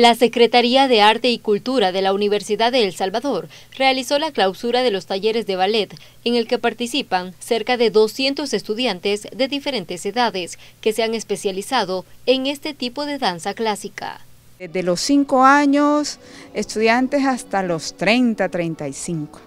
La Secretaría de Arte y Cultura de la Universidad de El Salvador realizó la clausura de los talleres de ballet, en el que participan cerca de 200 estudiantes de diferentes edades que se han especializado en este tipo de danza clásica. Desde los 5 años, estudiantes hasta los 30, 35,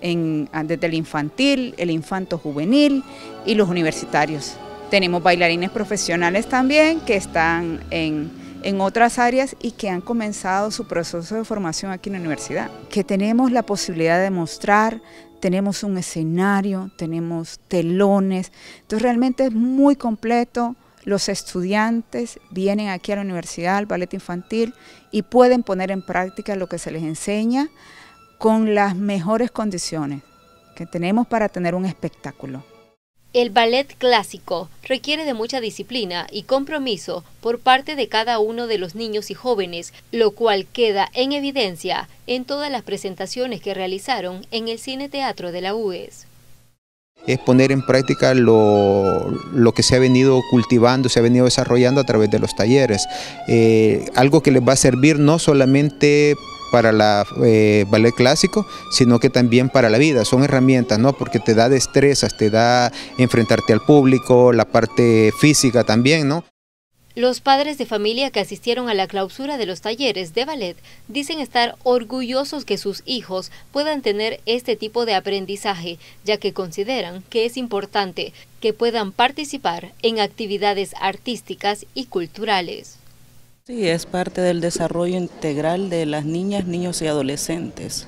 en, ah, desde el infantil, el infanto juvenil y los universitarios. Tenemos bailarines profesionales también que están en en otras áreas y que han comenzado su proceso de formación aquí en la universidad. Que tenemos la posibilidad de mostrar, tenemos un escenario, tenemos telones, entonces realmente es muy completo. Los estudiantes vienen aquí a la universidad, al ballet infantil, y pueden poner en práctica lo que se les enseña con las mejores condiciones que tenemos para tener un espectáculo. El ballet clásico requiere de mucha disciplina y compromiso por parte de cada uno de los niños y jóvenes, lo cual queda en evidencia en todas las presentaciones que realizaron en el Cine Teatro de la UES. Es poner en práctica lo, que se ha venido cultivando, se ha venido desarrollando a través de los talleres. Eh, algo que les va a servir no solamente para el eh, ballet clásico, sino que también para la vida. Son herramientas, ¿no? Porque te da destrezas, te da enfrentarte al público, la parte física también, ¿no? Los padres de familia que asistieron a la clausura de los talleres de ballet dicen estar orgullosos que sus hijos puedan tener este tipo de aprendizaje, ya que consideran que es importante que puedan participar en actividades artísticas y culturales. Sí, es parte del desarrollo integral de las niñas, niños y adolescentes.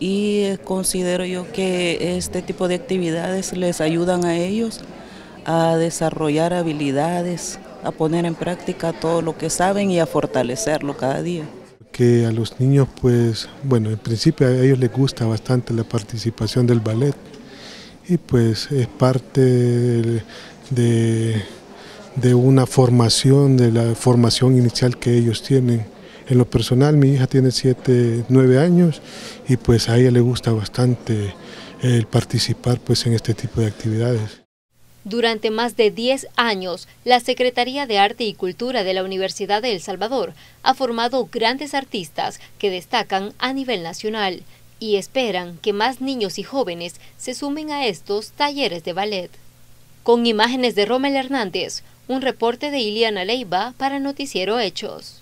Y eh, considero yo que este tipo de actividades les ayudan a ellos a desarrollar habilidades, a poner en práctica todo lo que saben y a fortalecerlo cada día. Que a los niños, pues, bueno, en principio a ellos les gusta bastante la participación del ballet y pues es parte de, de de una formación, de la formación inicial que ellos tienen. En lo personal, mi hija tiene 7, 9 años y pues a ella le gusta bastante eh, el participar pues en este tipo de actividades. Durante más de 10 años, la Secretaría de Arte y Cultura de la Universidad de El Salvador ha formado grandes artistas que destacan a nivel nacional y esperan que más niños y jóvenes se sumen a estos talleres de ballet. Con imágenes de Romel Hernández, un reporte de Iliana Leiva para Noticiero Hechos.